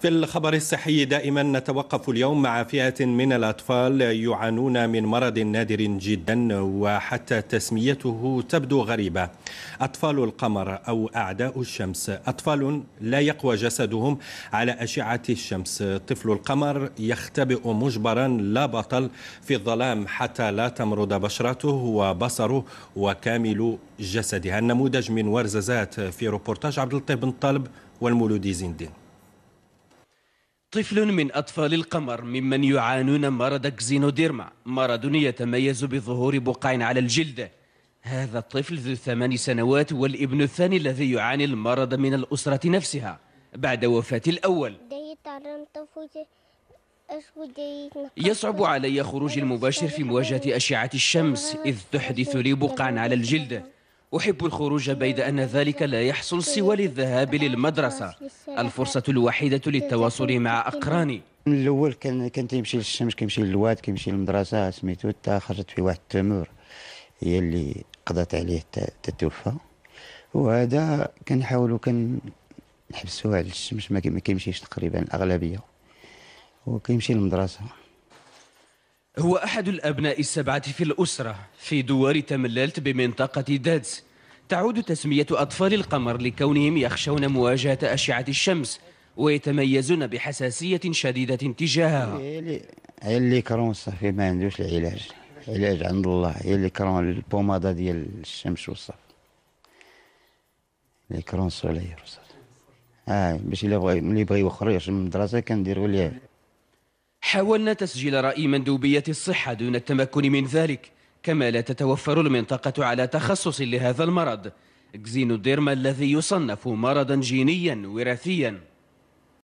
في الخبر الصحي دائما نتوقف اليوم مع فئة من الأطفال يعانون من مرض نادر جدا وحتى تسميته تبدو غريبة أطفال القمر أو أعداء الشمس أطفال لا يقوى جسدهم على أشعة الشمس طفل القمر يختبئ مجبرا لا بطل في الظلام حتى لا تمرض بشرته وبصره وكامل جسدها النموذج من ورزازات في روبورتاج عبد اللطيف بن طالب والمولودي زين الدين طفل من أطفال القمر ممن يعانون مرض كزينوديرما مرض يتميز بظهور بقع على الجلد هذا الطفل ذو ثمان سنوات والابن الثاني الذي يعاني المرض من الأسرة نفسها بعد وفاة الأول يصعب علي خروجي المباشر في مواجهة أشعة الشمس إذ تحدث لي بقعا على الجلد أحب الخروج بيد أن ذلك لا يحصل سوى للذهاب للمدرسة الفرصة الوحيدة للتواصل مع أقراني من الأول كان كان تيمشي للشمس كيمشي للواد كيمشي للمدرسة سميتو تا خرجت في واحد التمور هي اللي قضت عليه تتوفى وهذا كنحاولوا كنحبسوه على الشمس ما كيمشيش تقريبا الأغلبية وكيمشي للمدرسة هو أحد الأبناء السبعة في الأسرة في دوار تمللت بمنطقة دادز تعود تسمية أطفال القمر لكونهم يخشون مواجهة أشعة الشمس ويتميزون بحساسية شديدة تجاهها هي اللي كرون صافي ما عندوش العلاج علاج عند الله هي اللي كرون البوماده ديال الشمس والصف اللي كرون سولير وصافي اه باش الا بغى بغى يوخر يخرج من المدرسه كنديرو ليه حاولنا تسجيل رأي مندوبية الصحة دون التمكن من ذلك كما لا تتوفر المنطقة على تخصص لهذا المرض إكزينوديرما الذي يصنف مرضا جينيا وراثيا